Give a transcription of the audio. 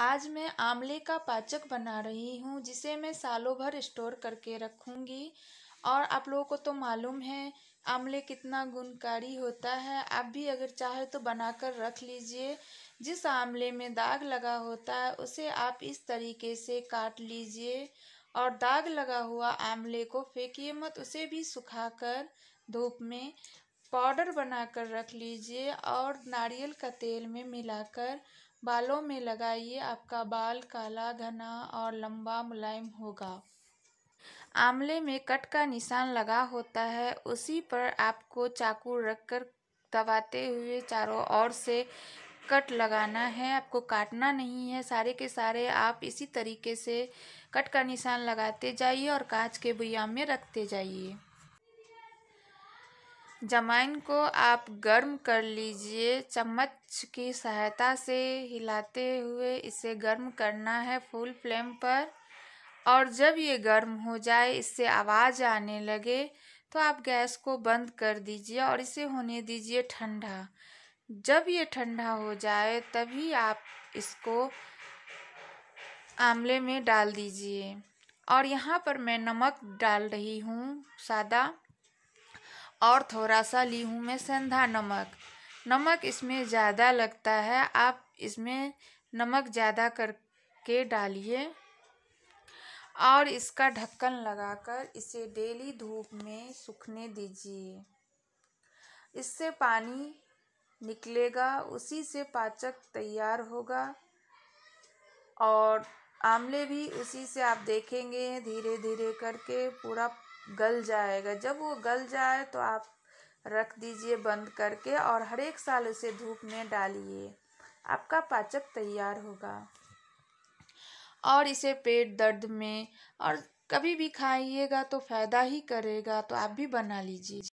आज मैं आमले का पाचक बना रही हूँ जिसे मैं सालों भर स्टोर करके रखूँगी और आप लोगों को तो मालूम है आमले कितना गुणकारी होता है आप भी अगर चाहे तो बनाकर रख लीजिए जिस आमले में दाग लगा होता है उसे आप इस तरीके से काट लीजिए और दाग लगा हुआ आमले को फेंकिए मत उसे भी सुखाकर धूप में पाउडर बनाकर रख लीजिए और नारियल का तेल में मिलाकर बालों में लगाइए आपका बाल काला घना और लंबा मुलायम होगा आमले में कट का निशान लगा होता है उसी पर आपको चाकू रखकर दबाते हुए चारों ओर से कट लगाना है आपको काटना नहीं है सारे के सारे आप इसी तरीके से कट का निशान लगाते जाइए और कांच के बुया में रखते जाइए जमाइन को आप गर्म कर लीजिए चम्मच की सहायता से हिलाते हुए इसे गर्म करना है फुल फ्लेम पर और जब ये गर्म हो जाए इससे आवाज़ आने लगे तो आप गैस को बंद कर दीजिए और इसे होने दीजिए ठंडा जब ये ठंडा हो जाए तभी आप इसको आमले में डाल दीजिए और यहाँ पर मैं नमक डाल रही हूँ सादा और थोड़ा सा ली हूँ मैं सेंधा नमक नमक इसमें ज़्यादा लगता है आप इसमें नमक ज़्यादा करके डालिए और इसका ढक्कन लगाकर इसे डेली धूप में सूखने दीजिए इससे पानी निकलेगा उसी से पाचक तैयार होगा और आमले भी उसी से आप देखेंगे धीरे धीरे करके पूरा गल जाएगा जब वो गल जाए तो आप रख दीजिए बंद करके और हर एक साल उसे धूप में डालिए आपका पाचक तैयार होगा और इसे पेट दर्द में और कभी भी खाइएगा तो फ़ायदा ही करेगा तो आप भी बना लीजिए